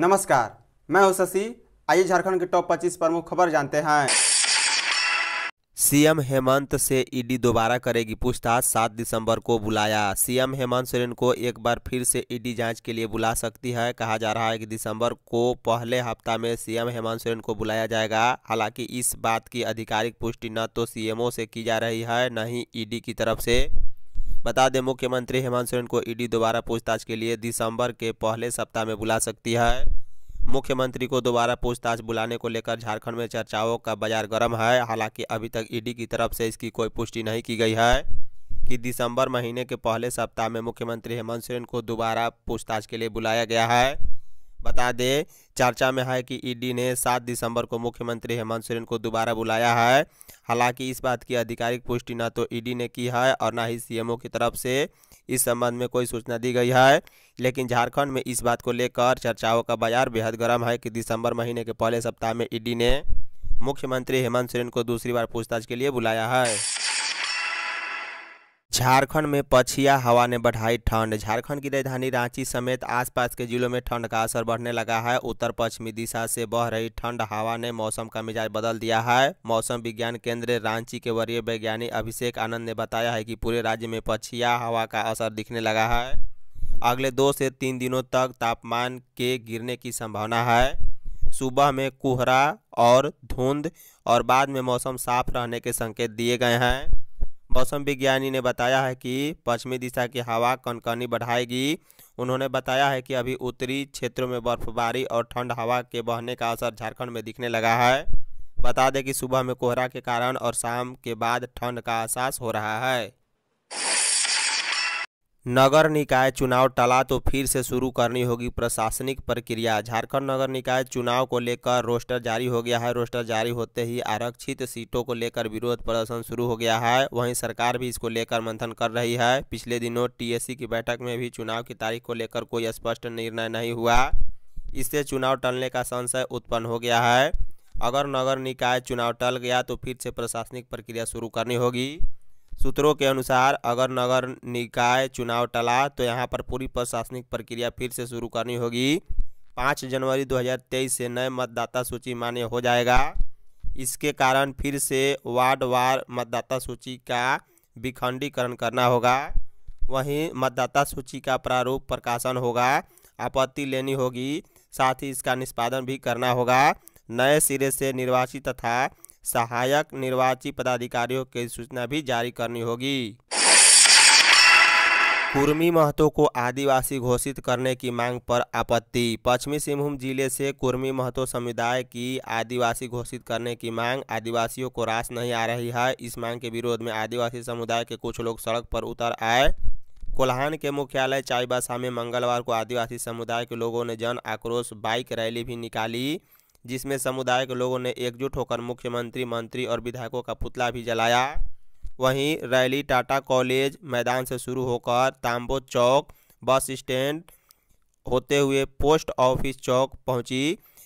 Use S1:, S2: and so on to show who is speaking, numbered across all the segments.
S1: नमस्कार मैं हूं शशि आइए झारखंड के टॉप 25 प्रमुख खबर जानते हैं सीएम हेमंत से ईडी दोबारा करेगी पूछताछ सात दिसंबर को बुलाया सीएम हेमंत सोरेन को एक बार फिर से ईडी जांच के लिए बुला सकती है कहा जा रहा है कि दिसंबर को पहले हफ्ता में सीएम हेमंत सोरेन को बुलाया जाएगा हालांकि इस बात की आधिकारिक पुष्टि न तो सीएमओ से की जा रही है न ही ईडी की तरफ से बता दें मुख्यमंत्री हेमंत सोरेन को ईडी दोबारा पूछताछ के लिए दिसंबर के पहले सप्ताह में बुला सकती है मुख्यमंत्री को दोबारा पूछताछ बुलाने को लेकर झारखंड में चर्चाओं का बाजार गर्म है हालांकि अभी तक ईडी की तरफ से इसकी कोई पुष्टि नहीं की गई है कि दिसंबर महीने के पहले सप्ताह में मुख्यमंत्री हेमंत सोरेन को दोबारा पूछताछ के लिए बुलाया गया है बता दें चर्चा में है कि ईडी ने 7 दिसंबर को मुख्यमंत्री हेमंत सोरेन को दोबारा बुलाया है हालांकि इस बात की आधिकारिक पुष्टि न तो ईडी ने की है और न ही सीएमओ की तरफ से इस संबंध में कोई सूचना दी गई है लेकिन झारखंड में इस बात को लेकर चर्चाओं का बाजार बेहद गर्म है कि दिसंबर महीने के पहले सप्ताह में ईडी ने मुख्यमंत्री हेमंत सोरेन को दूसरी बार पूछताछ के लिए बुलाया है झारखंड में पछिया हवा ने बढ़ाई ठंड झारखंड की राजधानी रांची समेत आसपास के जिलों में ठंड का असर बढ़ने लगा है उत्तर पश्चिमी दिशा से बह रही ठंड हवा ने मौसम का मिजाज बदल दिया है मौसम विज्ञान केंद्र रांची के वरीय वैज्ञानिक अभिषेक आनंद ने बताया है कि पूरे राज्य में पछिया हवा का असर दिखने लगा है अगले दो से तीन दिनों तक तापमान के गिरने की संभावना है सुबह में कोहरा और धुंध और बाद में मौसम साफ रहने के संकेत दिए गए हैं मौसम विज्ञानी ने बताया है कि पश्चिमी दिशा की हवा कनकनी बढ़ाएगी उन्होंने बताया है कि अभी उत्तरी क्षेत्रों में बर्फबारी और ठंड हवा के बहने का असर झारखंड में दिखने लगा है बता दें कि सुबह में कोहरा के कारण और शाम के बाद ठंड का एहसास हो रहा है नगर निकाय चुनाव टला तो फिर से शुरू करनी होगी प्रशासनिक प्रक्रिया झारखंड नगर निकाय चुनाव को लेकर रोस्टर जारी हो गया है रोस्टर जारी होते ही आरक्षित सीटों को लेकर विरोध प्रदर्शन शुरू हो गया है वहीं सरकार भी इसको लेकर मंथन कर रही है पिछले दिनों टीएससी की बैठक में भी चुनाव की तारीख को लेकर कोई स्पष्ट निर्णय नहीं हुआ इससे चुनाव टलने का संशय उत्पन्न हो गया है अगर नगर निकाय चुनाव टल गया तो फिर से प्रशासनिक प्रक्रिया शुरू करनी होगी सूत्रों के अनुसार अगर नगर निकाय चुनाव टला तो यहाँ पर पूरी प्रशासनिक प्रक्रिया फिर से शुरू करनी होगी पाँच जनवरी 2023 से नए मतदाता सूची मान्य हो जाएगा इसके कारण फिर से वार्ड वार मतदाता सूची का विखंडीकरण करना होगा वहीं मतदाता सूची का प्रारूप प्रकाशन होगा आपत्ति लेनी होगी साथ ही इसका निष्पादन भी करना होगा नए सिरे से निर्वाचित तथा सहायक निर्वाची पदाधिकारियों की सूचना भी जारी करनी होगी कुर्मी महतो को आदिवासी घोषित करने की मांग पर आपत्ति पश्चिमी सिंहभूम जिले से कुर्मी महतो समुदाय की आदिवासी घोषित करने की मांग आदिवासियों को रास नहीं आ रही है इस मांग के विरोध में आदिवासी समुदाय के कुछ लोग सड़क पर उतर आए कोल्हान के मुख्यालय चाईबासा में मंगलवार को आदिवासी समुदाय के लोगों ने जन आक्रोश बाइक रैली भी निकाली जिसमें समुदाय के लोगों ने एकजुट होकर मुख्यमंत्री मंत्री और विधायकों का पुतला भी जलाया वहीं रैली टाटा कॉलेज मैदान से शुरू होकर तांबो चौक बस स्टैंड होते हुए पोस्ट ऑफिस चौक पहुंची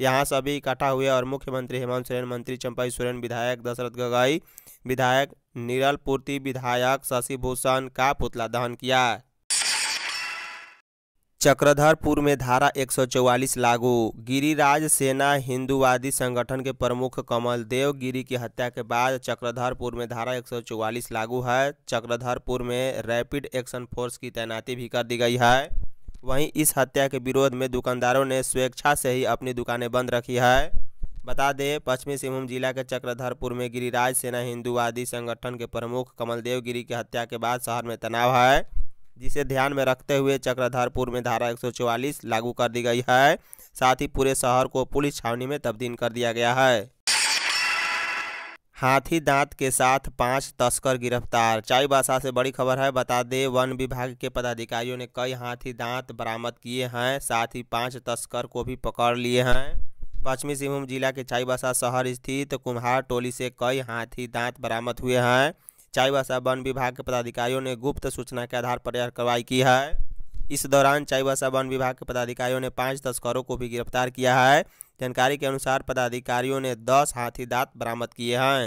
S1: यहां सभी इकट्ठा हुए और मुख्यमंत्री हेमंत सोरेन मंत्री चंपाई सोरेन विधायक दशरथ गगई विधायक निरल पूर्ति विधायक शशि भूषण का पुतला दहन किया चक्रधरपुर में धारा 144 लागू गिरिराज सेना हिंदूवादी संगठन के प्रमुख कमल देव गिरी की हत्या के बाद चक्रधरपुर में धारा 144 लागू है चक्रधरपुर में रैपिड एक्शन फोर्स की तैनाती भी कर दी गई है वहीं इस हत्या के विरोध में दुकानदारों ने स्वेच्छा से ही अपनी दुकानें बंद रखी है बता दें पश्चिमी सिंहभूम जिला के चक्रधरपुर में गिरिराज सेना हिंदूवादी संगठन के प्रमुख कमलदेव गिरी की हत्या के बाद शहर में तनाव है जिसे ध्यान में रखते हुए चक्रधारपुर में धारा 144 लागू कर दी गई है साथ ही पूरे शहर को पुलिस छावनी में तब्दील कर दिया गया है हाथी दांत के साथ पांच तस्कर गिरफ्तार चाईबासा से बड़ी खबर है बता दें वन विभाग के पदाधिकारियों ने कई हाथी दांत बरामद किए हैं साथ ही पांच तस्कर को भी पकड़ लिए हैं पश्चिमी सिंहभूम जिला के चाईबासा शहर स्थित कुम्हार टोली से कई हाथी दांत बरामद हुए हैं चाईबासा वन विभाग के पदाधिकारियों ने गुप्त सूचना के आधार पर यह कार्रवाई की है इस दौरान चाईबासा वन विभाग के पदाधिकारियों ने पाँच तस्करों को भी गिरफ्तार किया है जानकारी के अनुसार पदाधिकारियों ने दस हाथी दांत बरामद किए हैं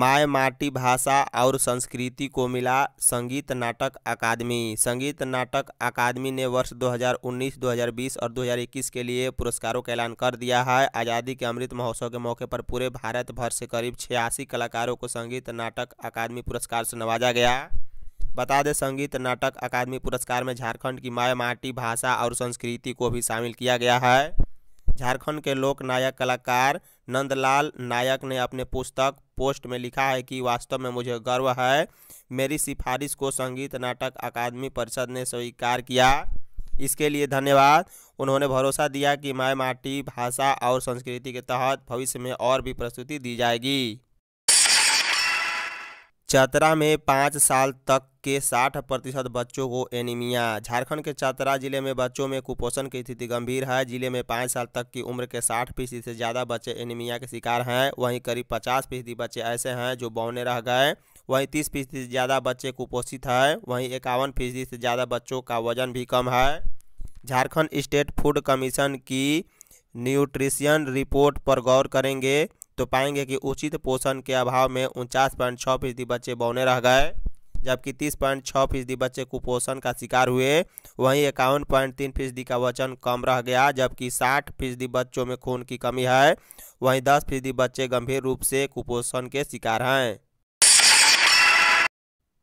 S1: माय माटी भाषा और संस्कृति को मिला संगीत नाटक अकादमी संगीत नाटक अकादमी ने वर्ष 2019, 2020 और 2021 के लिए पुरस्कारों का ऐलान कर दिया है आज़ादी के अमृत महोत्सव के मौके पर पूरे भारत भर से करीब छियासी कलाकारों को संगीत नाटक अकादमी पुरस्कार से नवाजा गया बता दें संगीत नाटक अकादमी पुरस्कार में झारखंड की माय माटी भाषा और संस्कृति को भी शामिल किया गया है झारखंड के लोक नायक कलाकार नंदलाल नायक ने अपने पुस्तक पोस्ट में लिखा है कि वास्तव में मुझे गर्व है मेरी सिफारिश को संगीत नाटक अकादमी परिषद ने स्वीकार किया इसके लिए धन्यवाद उन्होंने भरोसा दिया कि मैं माटी भाषा और संस्कृति के तहत भविष्य में और भी प्रस्तुति दी जाएगी चतरा में पाँच साल तक के 60 प्रतिशत बच्चों को एनीमिया झारखंड के चतरा जिले में बच्चों में कुपोषण की स्थिति गंभीर है जिले में पाँच साल तक की उम्र के 60 फीसदी से ज़्यादा बच्चे एनीमिया के शिकार हैं वहीं करीब 50 फीसदी बच्चे ऐसे हैं जो बौने रह गए वहीं तीस फीसदी से ज़्यादा बच्चे कुपोषित हैं वहीं इक्यावन फीसदी से ज़्यादा बच्चों का वजन भी कम है झारखंड स्टेट फूड कमीशन की न्यूट्रिशन रिपोर्ट पर गौर करेंगे तो पाएंगे कि उचित पोषण के अभाव में उनचास पॉइंट छः फीसदी बच्चे बौने रह गए जबकि तीस पॉइंट छः फीसदी बच्चे कुपोषण का शिकार हुए वहीं इक्यावन पॉइंट तीन फीसदी का वजन कम रह गया जबकि साठ फीसदी बच्चों में खून की कमी है वहीं दस फीसदी बच्चे गंभीर रूप से कुपोषण के शिकार हैं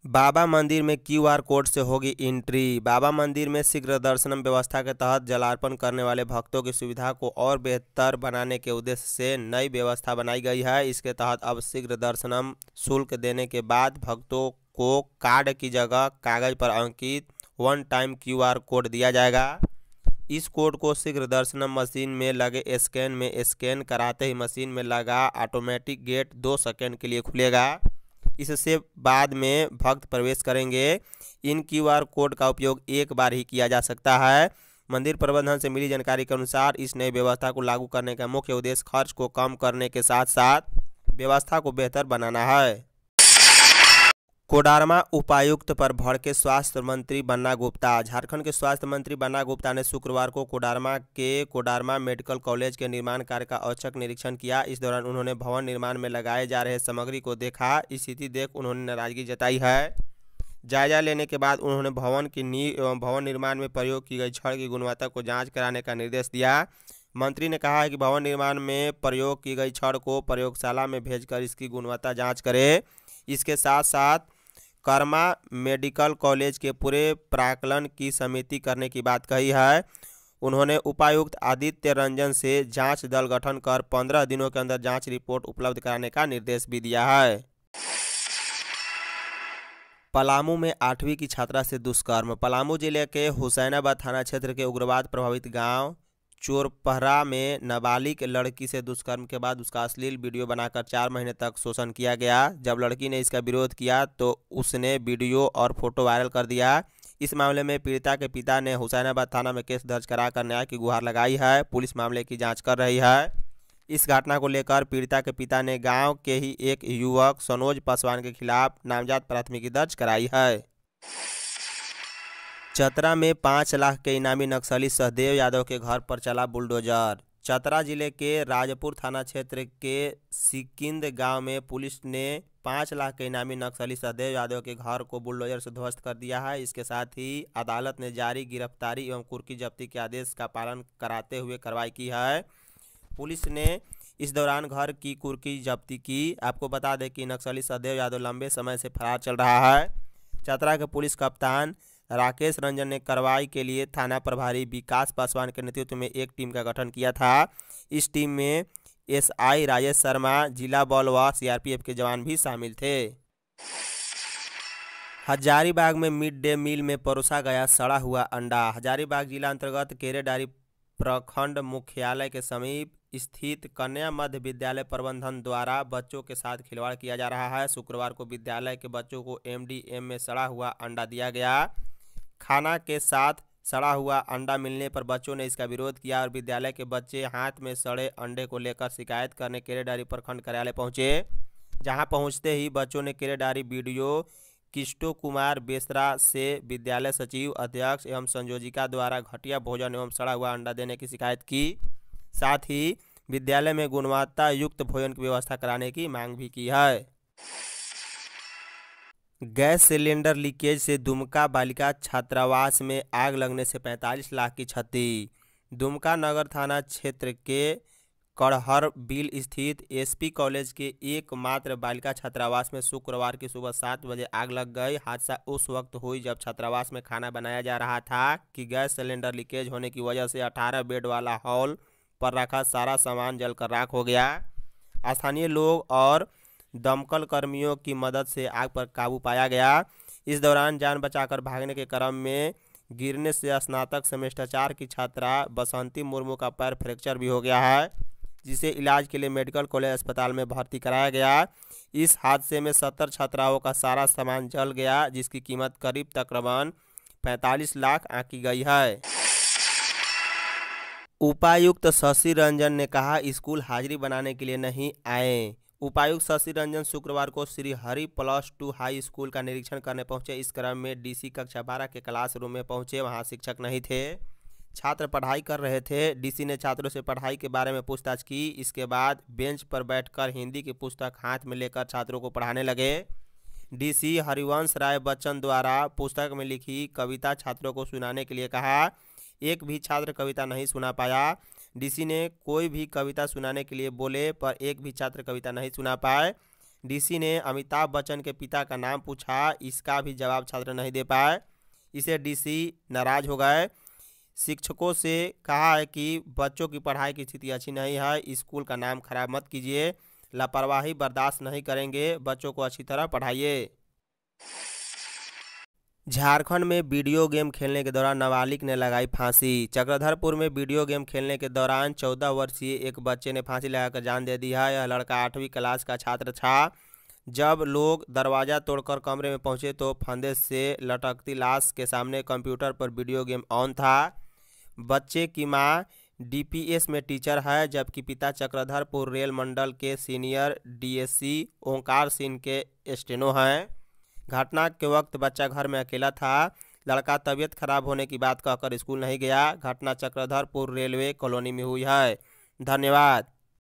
S1: बाबा मंदिर में क्यूआर कोड से होगी एंट्री बाबा मंदिर में शीघ्र दर्शनम व्यवस्था के तहत जलार्पण करने वाले भक्तों की सुविधा को और बेहतर बनाने के उद्देश्य से नई व्यवस्था बनाई गई है इसके तहत अब शीघ्र दर्शनम शुल्क देने के बाद भक्तों को कार्ड की जगह कागज पर अंकित वन टाइम क्यूआर कोड दिया जाएगा इस कोड को शीघ्र दर्शनम मशीन में लगे स्कैन में स्कैन कराते ही मशीन में लगा ऑटोमेटिक गेट दो सेकेंड के लिए खुलेगा इससे बाद में भक्त प्रवेश करेंगे इन क्यूआर कोड का उपयोग एक बार ही किया जा सकता है मंदिर प्रबंधन से मिली जानकारी के अनुसार इस नई व्यवस्था को लागू करने का मुख्य उद्देश्य खर्च को कम करने के साथ साथ व्यवस्था को बेहतर बनाना है कोडारमा उपायुक्त पर भड़के स्वास्थ्य मंत्री बन्ना गुप्ता झारखंड के स्वास्थ्य मंत्री बन्ना गुप्ता ने शुक्रवार को कोडारमा के कोडारमा मेडिकल कॉलेज के निर्माण कार्य का औचक निरीक्षण किया इस दौरान उन्होंने भवन निर्माण में लगाए जा रहे सामग्री को देखा स्थिति देख उन्होंने नाराजगी जताई है जायजा लेने के बाद उन्होंने भवन की नींव एवं भवन निर्माण में प्रयोग की गई छड़ की गुणवत्ता को जाँच कराने का निर्देश दिया मंत्री ने कहा है कि भवन निर्माण में प्रयोग की गई छड़ को प्रयोगशाला में भेजकर इसकी गुणवत्ता जाँच करे इसके साथ साथ कर्मा मेडिकल कॉलेज के पूरे प्राकलन की समिति करने की बात कही है उन्होंने उपायुक्त आदित्य रंजन से जांच दल गठन कर पंद्रह दिनों के अंदर जांच रिपोर्ट उपलब्ध कराने का निर्देश भी दिया है पलामू में आठवीं की छात्रा से दुष्कर्म पलामू जिले के हुसैनाबाद थाना क्षेत्र के उग्रवाद प्रभावित गांव चोरपहरा में नाबालिग लड़की से दुष्कर्म के बाद उसका अश्लील वीडियो बनाकर चार महीने तक शोषण किया गया जब लड़की ने इसका विरोध किया तो उसने वीडियो और फोटो वायरल कर दिया इस मामले में पीड़िता के पिता ने हुसैनाबाद थाना में केस दर्ज कराकर न्याय की गुहार लगाई है पुलिस मामले की जाँच कर रही है इस घटना को लेकर पीड़िता के पिता ने गांव के ही एक युवक सनोज पासवान के खिलाफ नामजद प्राथमिकी दर्ज कराई है चतरा में पाँच लाख के इनामी नक्सली सहदेव यादव के घर पर चला बुलडोजर चतरा जिले के राजपुर थाना क्षेत्र के सिकिंद गांव में पुलिस ने पाँच लाख के इनामी नक्सली सहदेव यादव के घर को बुलडोजर से ध्वस्त कर दिया है इसके साथ ही अदालत ने जारी गिरफ्तारी एवं कुर्की जब्ती के आदेश का पालन कराते हुए कार्रवाई की है पुलिस ने इस दौरान घर की कुर्की जब्ती की आपको बता दें कि नक्सली सहदेव यादव लंबे समय से फरार चल रहा है चतरा के पुलिस कप्तान राकेश रंजन ने कार्रवाई के लिए थाना प्रभारी विकास पासवान के नेतृत्व में एक टीम का गठन किया था इस टीम में एसआई राजेश शर्मा जिला बल व सीआरपीएफ के जवान भी शामिल थे हजारीबाग में मिड डे मील में परोसा गया सड़ा हुआ अंडा हजारीबाग जिला अंतर्गत केरेडारी प्रखंड मुख्यालय के समीप स्थित कन्या मध्य विद्यालय प्रबंधन द्वारा बच्चों के साथ खिलवाड़ किया जा रहा है शुक्रवार को विद्यालय के बच्चों को एमडीएम में सड़ा हुआ अंडा दिया गया खाना के साथ सड़ा हुआ अंडा मिलने पर बच्चों ने इसका विरोध किया और विद्यालय के बच्चे हाथ में सड़े अंडे को लेकर शिकायत करने केरेडारी प्रखंड कार्यालय पहुंचे जहां पहुंचते ही बच्चों ने केरेडारी वीडियो किस्टो कुमार बेसरा से विद्यालय सचिव अध्यक्ष एवं संयोजिका द्वारा घटिया भोजन एवं सड़ा हुआ अंडा देने की शिकायत की साथ ही विद्यालय में गुणवत्ता युक्त भोजन की व्यवस्था कराने की मांग भी की है गैस सिलेंडर लीकेज से दुमका बालिका छात्रावास में आग लगने से 45 लाख की क्षति दुमका नगर थाना क्षेत्र के कड़हर बिल स्थित एसपी कॉलेज के एकमात्र बालिका छात्रावास में शुक्रवार की सुबह सात बजे आग लग गई हादसा उस वक्त हुई जब छात्रावास में खाना बनाया जा रहा था कि गैस सिलेंडर लीकेज होने की वजह से 18 बेड वाला हॉल पर रखा सारा सामान जलकर राख हो गया स्थानीय लोग और दमकल कर्मियों की मदद से आग पर काबू पाया गया इस दौरान जान बचाकर भागने के क्रम में गिरने से स्नातक सेमेस्टर चार की छात्रा बसंती मुर्मू का पैर फ्रैक्चर भी हो गया है जिसे इलाज के लिए मेडिकल कॉलेज अस्पताल में भर्ती कराया गया इस हादसे में सत्तर छात्राओं का सारा सामान जल गया जिसकी कीमत करीब तकरीबन पैंतालीस लाख आंकी गई है उपायुक्त शशि रंजन ने कहा स्कूल हाजिरी बनाने के लिए नहीं आए उपायुक्त शशि रंजन शुक्रवार को Shri Hari plus two high school का निरीक्षण करने पहुंचे इस क्रम में डीसी कक्षा बारह के क्लासरूम में पहुंचे वहां शिक्षक नहीं थे छात्र पढ़ाई कर रहे थे डीसी ने छात्रों से पढ़ाई के बारे में पूछताछ की इसके बाद बेंच पर बैठकर हिंदी की पुस्तक हाथ में लेकर छात्रों को पढ़ाने लगे डीसी हरिवंश राय बच्चन द्वारा पुस्तक में लिखी कविता छात्रों को सुनाने के लिए कहा एक भी छात्र कविता नहीं सुना पाया डीसी ने कोई भी कविता सुनाने के लिए बोले पर एक भी छात्र कविता नहीं सुना पाए डीसी ने अमिताभ बच्चन के पिता का नाम पूछा इसका भी जवाब छात्र नहीं दे पाए इसे डीसी नाराज हो गए शिक्षकों से कहा है कि बच्चों की पढ़ाई की स्थिति अच्छी नहीं है स्कूल का नाम खराब मत कीजिए लापरवाही बर्दाश्त नहीं करेंगे बच्चों को अच्छी तरह पढ़ाइए झारखंड में वीडियो गेम खेलने के दौरान नाबालिग ने लगाई फांसी चक्रधरपुर में वीडियो गेम खेलने के दौरान चौदह वर्षीय एक बच्चे ने फांसी लगाकर जान दे दी है यह लड़का आठवीं क्लास का छात्र था जब लोग दरवाज़ा तोड़कर कमरे में पहुंचे तो फंदे से लटकती लाश के सामने कंप्यूटर पर वीडियो गेम ऑन था बच्चे की माँ डी में टीचर है जबकि पिता चक्रधरपुर रेल मंडल के सीनियर डी ओंकार सिंह के स्टेनो हैं घटना के वक्त बच्चा घर में अकेला था लड़का तबीयत खराब होने की बात कहकर स्कूल नहीं गया घटना चक्रधरपुर रेलवे कॉलोनी में हुई है धन्यवाद